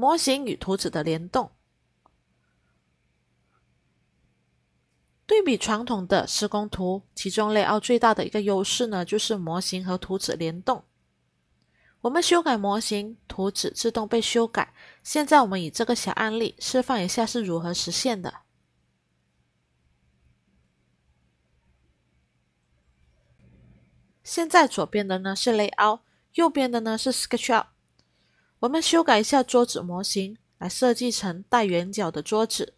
模型与图纸的联动，对比传统的施工图，其中雷奥最大的一个优势呢，就是模型和图纸联动。我们修改模型，图纸自动被修改。现在我们以这个小案例示范一下是如何实现的。现在左边的呢是 layout，右边的呢是 SketchUp。我们修改一下桌子模型，来设计成带圆角的桌子。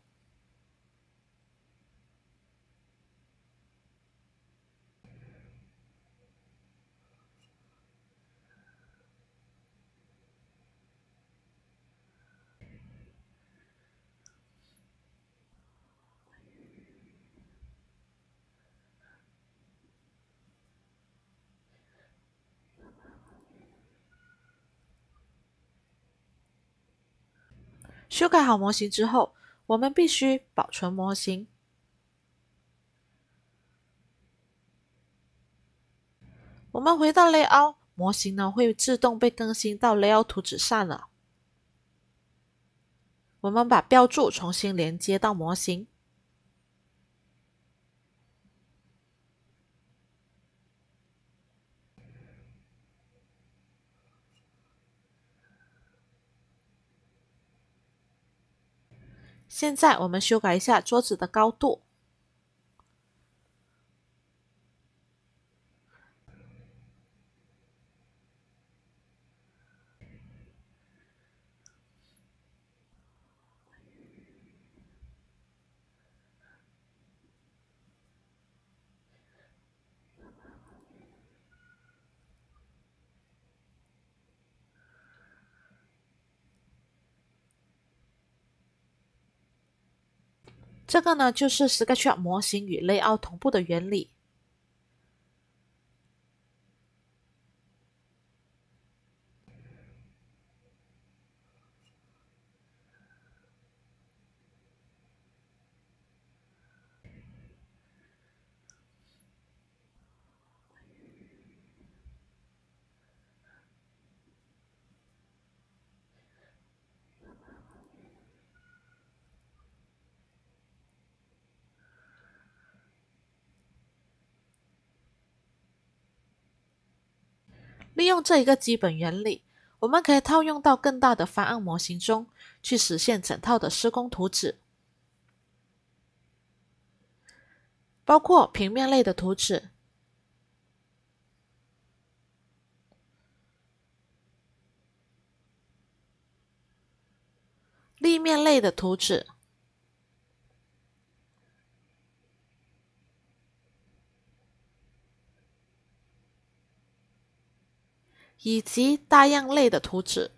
修改好模型之后，我们必须保存模型。我们回到 l e 奥，模型呢会自动被更新到 l e 奥图纸上了。我们把标注重新连接到模型。现在我们修改一下桌子的高度。这个呢，就是 SketchUp 模型与 layout 同步的原理。利用这一个基本原理，我们可以套用到更大的方案模型中去，实现整套的施工图纸，包括平面类的图纸、立面类的图纸。以及大样类的图纸。